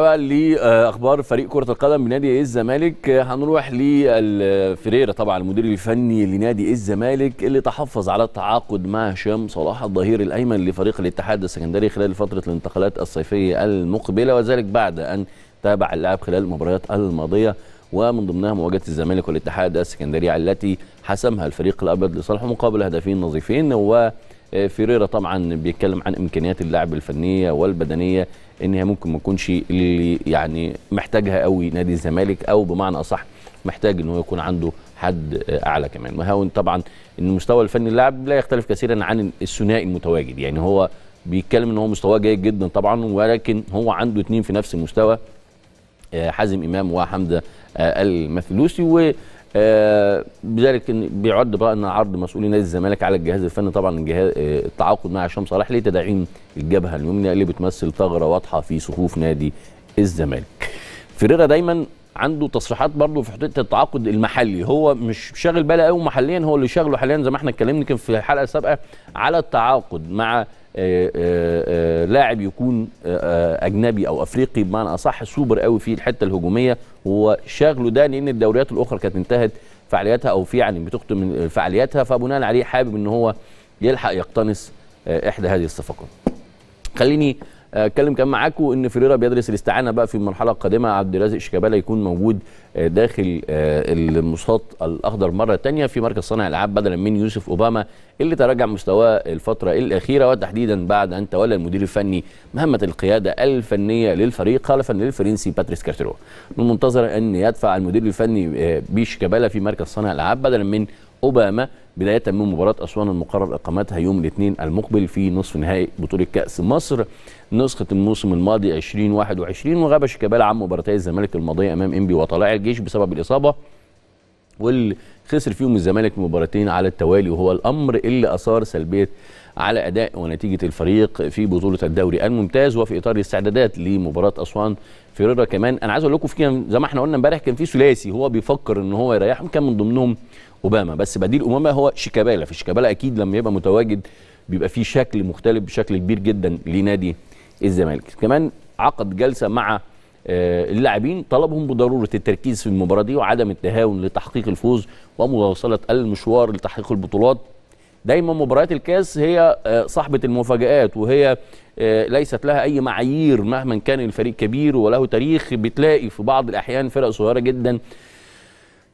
بقى لاخبار فريق كره القدم بنادي الزمالك هنروح للفريرة طبعا المدير الفني لنادي الزمالك اللي تحفظ على التعاقد مع هشام صلاح الظهير الايمن لفريق الاتحاد السكندري خلال فتره الانتقالات الصيفيه المقبله وذلك بعد ان تابع اللاعب خلال المباريات الماضيه ومن ضمنها مواجهه الزمالك والاتحاد السكندري التي حسمها الفريق الابيض لصالحه مقابل هدفين نظيفين و آه، فيريرا طبعا بيتكلم عن امكانيات اللاعب الفنيه والبدنيه انها ممكن ما تكونش اللي يعني محتاجها قوي نادي الزمالك او بمعنى اصح محتاج ان هو يكون عنده حد آه، اعلى كمان مهاون طبعا ان المستوى الفني اللاعب لا يختلف كثيرا عن الثنائي المتواجد يعني هو بيتكلم ان هو مستواه جيد جدا طبعا ولكن هو عنده اثنين في نفس المستوى آه، حازم امام وحمزه المثلوسي و آه بذلك بيعد بقى ان عرض مسؤولي نادي الزمالك على الجهاز الفني طبعا الجهاز آه، التعاقد مع هشام صلاح لتدعيم الجبهه اليمنى اللي بتمثل ثغره واضحه في صفوف نادي الزمالك. فيريرا دايما عنده تصريحات برضه في حته التعاقد المحلي هو مش شاغل باله قوي محليا هو اللي شاغله حاليا زي ما احنا اتكلمنا كان في الحلقه السابقه على التعاقد مع آه، آه، آه، لاعب يكون اجنبي او افريقي بمعنى اصح سوبر قوي في الحته الهجوميه هو شاغله ده لان الدوريات الاخرى كانت انتهت فعالياتها او في يعني بتختم فعالياتها فبناء عليه حابب ان هو يلحق يقتنص احدى هذه الصفقات. خليني اتكلم كمان معاكم ان فيريرا بيدرس الاستعانه بقى في المرحله القادمه عبد الرازق شيكابالا يكون موجود آه، داخل آه، المصاط الاخضر مره ثانيه في مركز صانع العاب بدلا من يوسف اوباما اللي تراجع مستواه الفتره الاخيره وتحديدا بعد ان تولى المدير الفني مهمه القياده الفنيه للفريق خلفا للفرنسي باتريس كارترو من المنتظر ان يدفع المدير الفني آه، بيشيكابالا في مركز صانع العاب بدلا من أوباما بداية من مباراة أسوان المقرر إقامتها يوم الاثنين المقبل في نصف نهائي بطولة كأس مصر نسخة الموسم الماضي 2021 وغاب شيكابالا عن مباراتي الزمالك الماضية أمام إنبي وطلائع الجيش بسبب الإصابة واللي خسر فيهم الزمالك مباراتين على التوالي وهو الأمر اللي أثار سلبية على أداء ونتيجة الفريق في بطولة الدوري الممتاز وفي إطار الاستعدادات لمباراة أسوان فيريرا كمان أنا عايز أقول لكم في زي ما احنا قلنا امبارح كان في ثلاثي هو بيفكر إن هو يريحهم كان من ضمنهم أوباما بس بديل أوباما هو شيكابالا فشيكابالا أكيد لما يبقى متواجد بيبقى فيه شكل مختلف بشكل كبير جدا لنادي الزمالك كمان عقد جلسة مع آه، اللاعبين طلبهم بضروره التركيز في المباراه دي وعدم التهاون لتحقيق الفوز ومواصله المشوار لتحقيق البطولات دايما مباريات الكاس هي آه، صاحبه المفاجات وهي آه، ليست لها اي معايير مهما كان الفريق كبير وله تاريخ بتلاقي في بعض الاحيان فرق صغيره جدا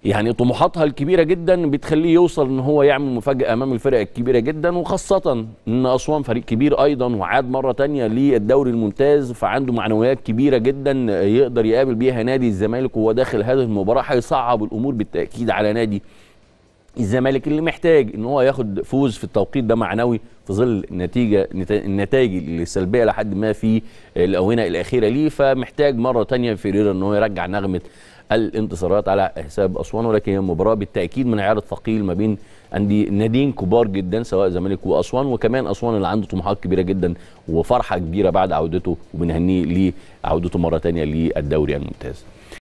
يعني طموحاتها الكبيره جدا بتخليه يوصل ان هو يعمل مفاجاه امام الفرق الكبيره جدا وخاصه ان اسوان فريق كبير ايضا وعاد مره تانية للدوري الممتاز فعنده معنويات كبيره جدا يقدر يقابل بيها نادي الزمالك وهو داخل هذه المباراه هيصعب الامور بالتاكيد على نادي الزمالك اللي محتاج ان هو ياخد فوز في التوقيت ده معنوي في ظل نتيجه النتائج السلبيه لحد ما في الاونه الاخيره ليه فمحتاج مره ثانيه فيريرا ان هو يرجع نغمه الانتصارات على حساب اسوان ولكن هي مباراه بالتاكيد من عيار الثقيل ما بين عندي ناديين كبار جدا سواء الزمالك واسوان وكمان اسوان اللي عنده طموحات كبيره جدا وفرحه كبيره بعد عودته وبنهنيه لعودته مره ثانيه للدوري الممتاز